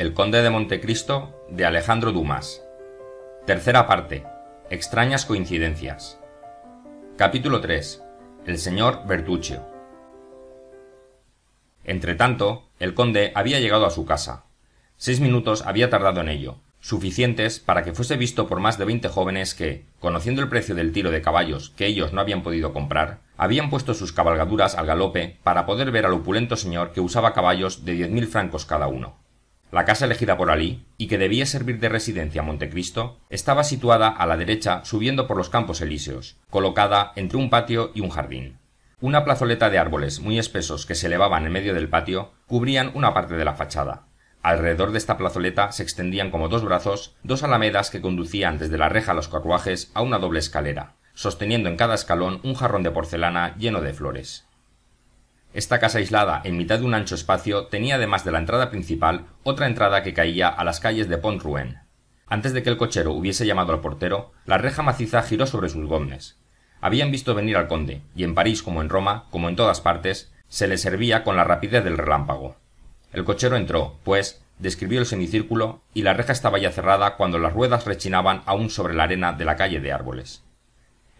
El Conde de Montecristo de Alejandro Dumas. Tercera parte. Extrañas coincidencias. Capítulo 3. El señor Bertuccio. Entretanto, el conde había llegado a su casa. Seis minutos había tardado en ello, suficientes para que fuese visto por más de veinte jóvenes que, conociendo el precio del tiro de caballos que ellos no habían podido comprar, habían puesto sus cabalgaduras al galope para poder ver al opulento señor que usaba caballos de diez mil francos cada uno. La casa elegida por Alí, y que debía servir de residencia a Montecristo, estaba situada a la derecha subiendo por los campos elíseos, colocada entre un patio y un jardín. Una plazoleta de árboles muy espesos que se elevaban en medio del patio cubrían una parte de la fachada. Alrededor de esta plazoleta se extendían como dos brazos dos alamedas que conducían desde la reja a los carruajes a una doble escalera, sosteniendo en cada escalón un jarrón de porcelana lleno de flores. Esta casa aislada en mitad de un ancho espacio tenía además de la entrada principal otra entrada que caía a las calles de Pont rouen Antes de que el cochero hubiese llamado al portero, la reja maciza giró sobre sus gomnes. Habían visto venir al conde, y en París como en Roma, como en todas partes, se le servía con la rapidez del relámpago. El cochero entró, pues, describió el semicírculo, y la reja estaba ya cerrada cuando las ruedas rechinaban aún sobre la arena de la calle de árboles.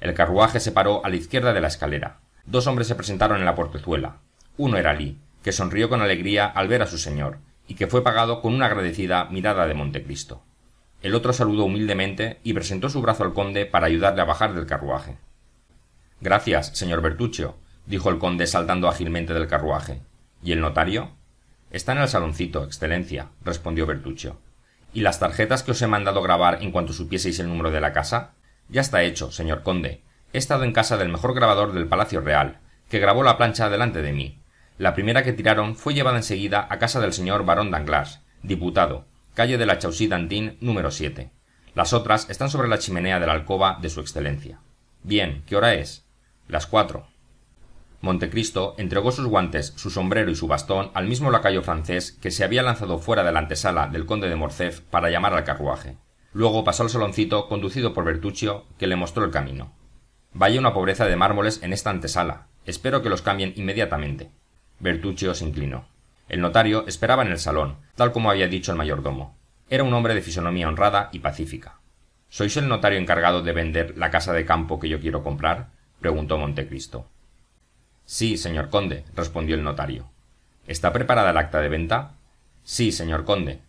El carruaje se paró a la izquierda de la escalera. Dos hombres se presentaron en la portezuela. Uno era Lee, que sonrió con alegría al ver a su señor, y que fue pagado con una agradecida mirada de Montecristo. El otro saludó humildemente y presentó su brazo al conde para ayudarle a bajar del carruaje. Gracias, señor Bertuccio, dijo el conde saltando ágilmente del carruaje. ¿Y el notario? Está en el saloncito, excelencia, respondió Bertuccio. ¿Y las tarjetas que os he mandado grabar en cuanto supieseis el número de la casa? Ya está hecho, señor conde, He estado en casa del mejor grabador del Palacio Real, que grabó la plancha delante de mí. La primera que tiraron fue llevada enseguida a casa del señor barón Danglars, diputado, calle de la Chausí dantin número siete. Las otras están sobre la chimenea de la alcoba de su excelencia. Bien, ¿qué hora es? Las cuatro. Montecristo entregó sus guantes, su sombrero y su bastón al mismo lacayo francés que se había lanzado fuera de la antesala del conde de morcef para llamar al carruaje. Luego pasó al saloncito conducido por Bertuccio, que le mostró el camino. Vaya una pobreza de mármoles en esta antesala. Espero que los cambien inmediatamente. Bertuccio se inclinó. El notario esperaba en el salón, tal como había dicho el mayordomo. Era un hombre de fisonomía honrada y pacífica. ¿Sois el notario encargado de vender la casa de campo que yo quiero comprar? preguntó Montecristo. Sí, señor conde, respondió el notario. ¿Está preparada el acta de venta? Sí, señor conde.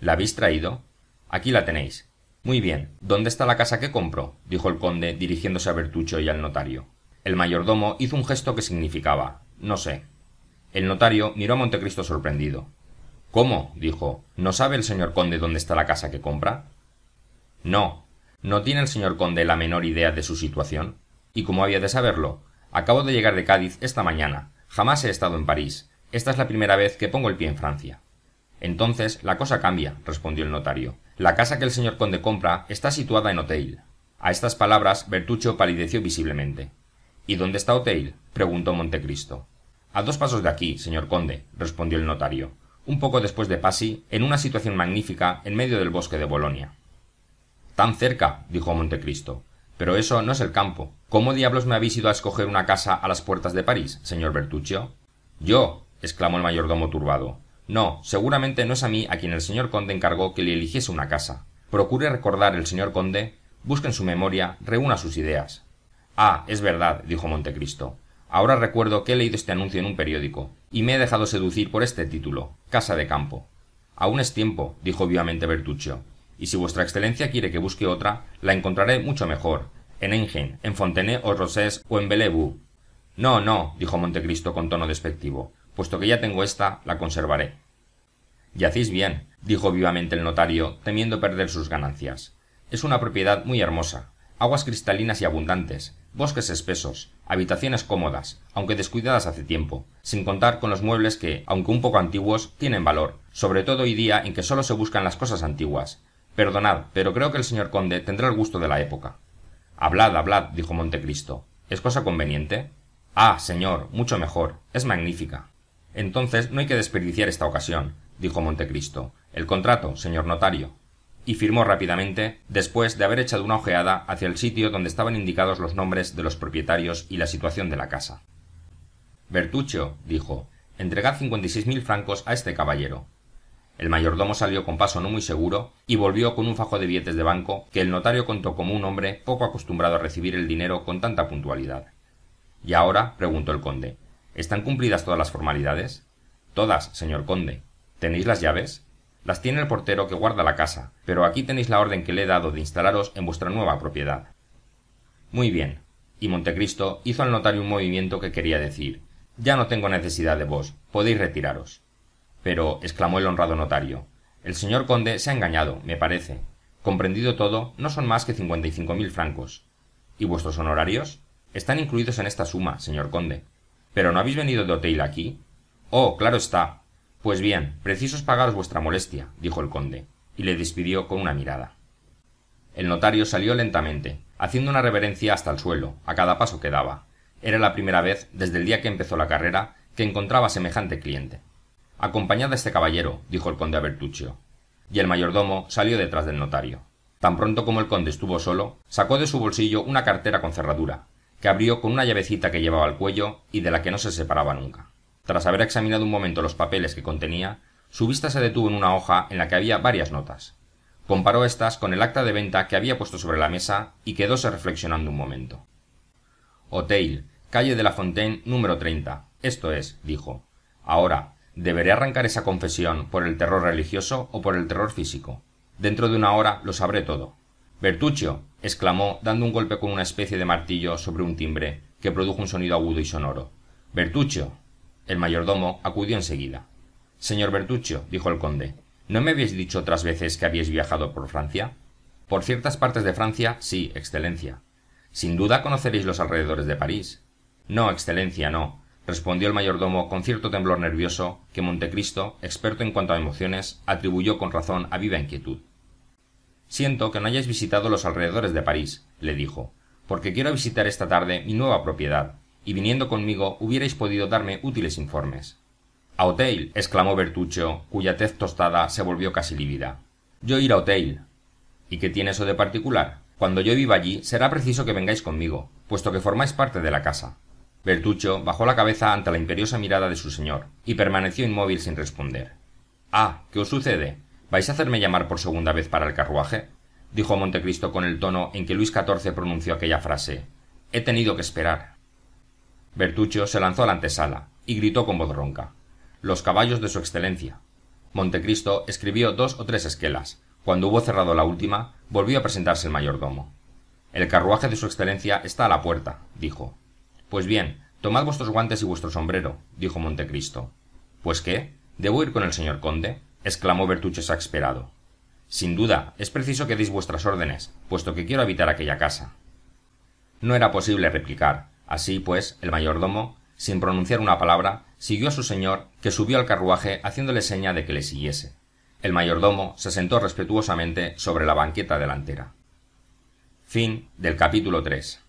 ¿La habéis traído? Aquí la tenéis. Muy bien. ¿Dónde está la casa que compro? dijo el conde, dirigiéndose a Bertucho y al notario. El mayordomo hizo un gesto que significaba no sé. El notario miró a Montecristo sorprendido. ¿Cómo? dijo. ¿No sabe el señor conde dónde está la casa que compra? No. ¿No tiene el señor conde la menor idea de su situación? ¿Y cómo había de saberlo? Acabo de llegar de Cádiz esta mañana. Jamás he estado en París. Esta es la primera vez que pongo el pie en Francia. Entonces la cosa cambia, respondió el notario. La casa que el señor conde compra está situada en Hotel. A estas palabras Bertuccio palideció visiblemente. ¿Y dónde está Hotel? preguntó Montecristo. A dos pasos de aquí, señor conde, respondió el notario, un poco después de Passy, en una situación magnífica en medio del bosque de Bolonia. Tan cerca, dijo Montecristo. Pero eso no es el campo. ¿Cómo diablos me habéis ido a escoger una casa a las puertas de París, señor Bertuccio? Yo, exclamó el mayordomo turbado. No, seguramente no es a mí a quien el señor conde encargó que le eligiese una casa. Procure recordar el señor conde, busque en su memoria, reúna sus ideas. Ah, es verdad, dijo Montecristo. Ahora recuerdo que he leído este anuncio en un periódico, y me he dejado seducir por este título Casa de Campo. Aún es tiempo, dijo vivamente Bertuccio, y si vuestra excelencia quiere que busque otra, la encontraré mucho mejor, en Engen, en Fontenay o Rosés o en Bellevue. No, no, dijo Montecristo con tono despectivo puesto que ya tengo esta, la conservaré. Yacís bien, dijo vivamente el notario, temiendo perder sus ganancias. Es una propiedad muy hermosa, aguas cristalinas y abundantes, bosques espesos, habitaciones cómodas, aunque descuidadas hace tiempo, sin contar con los muebles que, aunque un poco antiguos, tienen valor, sobre todo hoy día en que solo se buscan las cosas antiguas. Perdonad, pero creo que el señor conde tendrá el gusto de la época. Hablad, hablad, dijo Montecristo. ¿Es cosa conveniente? Ah, señor, mucho mejor. Es magnífica entonces no hay que desperdiciar esta ocasión dijo montecristo el contrato señor notario y firmó rápidamente después de haber echado una ojeada hacia el sitio donde estaban indicados los nombres de los propietarios y la situación de la casa bertuccio dijo entregad cincuenta y seis mil francos a este caballero el mayordomo salió con paso no muy seguro y volvió con un fajo de billetes de banco que el notario contó como un hombre poco acostumbrado a recibir el dinero con tanta puntualidad y ahora preguntó el conde ¿Están cumplidas todas las formalidades? Todas, señor conde. ¿Tenéis las llaves? Las tiene el portero que guarda la casa, pero aquí tenéis la orden que le he dado de instalaros en vuestra nueva propiedad. Muy bien. Y Montecristo hizo al notario un movimiento que quería decir Ya no tengo necesidad de vos, podéis retiraros. Pero, exclamó el honrado notario, el señor conde se ha engañado, me parece. Comprendido todo, no son más que cincuenta y cinco mil francos. ¿Y vuestros honorarios? Están incluidos en esta suma, señor conde. ¿Pero no habéis venido de hotel aquí? Oh, claro está. Pues bien, preciso es pagaros vuestra molestia, dijo el conde, y le despidió con una mirada. El notario salió lentamente, haciendo una reverencia hasta el suelo, a cada paso que daba. Era la primera vez, desde el día que empezó la carrera, que encontraba semejante cliente. Acompañad a este caballero, dijo el conde a Bertuccio. Y el mayordomo salió detrás del notario. Tan pronto como el conde estuvo solo, sacó de su bolsillo una cartera con cerradura, que abrió con una llavecita que llevaba al cuello y de la que no se separaba nunca. Tras haber examinado un momento los papeles que contenía, su vista se detuvo en una hoja en la que había varias notas. Comparó estas con el acta de venta que había puesto sobre la mesa y quedóse reflexionando un momento. Hotel, calle de la Fontaine, número 30. Esto es, dijo. Ahora, ¿deberé arrancar esa confesión por el terror religioso o por el terror físico? Dentro de una hora lo sabré todo bertuccio exclamó dando un golpe con una especie de martillo sobre un timbre que produjo un sonido agudo y sonoro bertuccio el mayordomo acudió enseguida. señor bertuccio dijo el conde no me habéis dicho otras veces que habéis viajado por francia por ciertas partes de francia sí excelencia sin duda conoceréis los alrededores de parís no excelencia no respondió el mayordomo con cierto temblor nervioso que montecristo experto en cuanto a emociones atribuyó con razón a viva inquietud Siento que no hayáis visitado los alrededores de París, le dijo, porque quiero visitar esta tarde mi nueva propiedad, y viniendo conmigo hubierais podido darme útiles informes. A Hotel, exclamó Bertuccio, cuya tez tostada se volvió casi lívida. Yo ir a Hotel. ¿Y qué tiene eso de particular? Cuando yo viva allí será preciso que vengáis conmigo, puesto que formáis parte de la casa. Bertucho bajó la cabeza ante la imperiosa mirada de su señor, y permaneció inmóvil sin responder. Ah, ¿qué os sucede? vais a hacerme llamar por segunda vez para el carruaje dijo montecristo con el tono en que luis xiv pronunció aquella frase he tenido que esperar bertuccio se lanzó a la antesala y gritó con voz ronca los caballos de su excelencia montecristo escribió dos o tres esquelas cuando hubo cerrado la última volvió a presentarse el mayordomo el carruaje de su excelencia está a la puerta dijo pues bien tomad vuestros guantes y vuestro sombrero dijo montecristo pues qué debo ir con el señor conde exclamó Bertucho exasperado. Sin duda, es preciso que deis vuestras órdenes, puesto que quiero habitar aquella casa. No era posible replicar. Así pues, el mayordomo, sin pronunciar una palabra, siguió a su señor, que subió al carruaje haciéndole seña de que le siguiese. El mayordomo se sentó respetuosamente sobre la banqueta delantera. Fin del capítulo 3.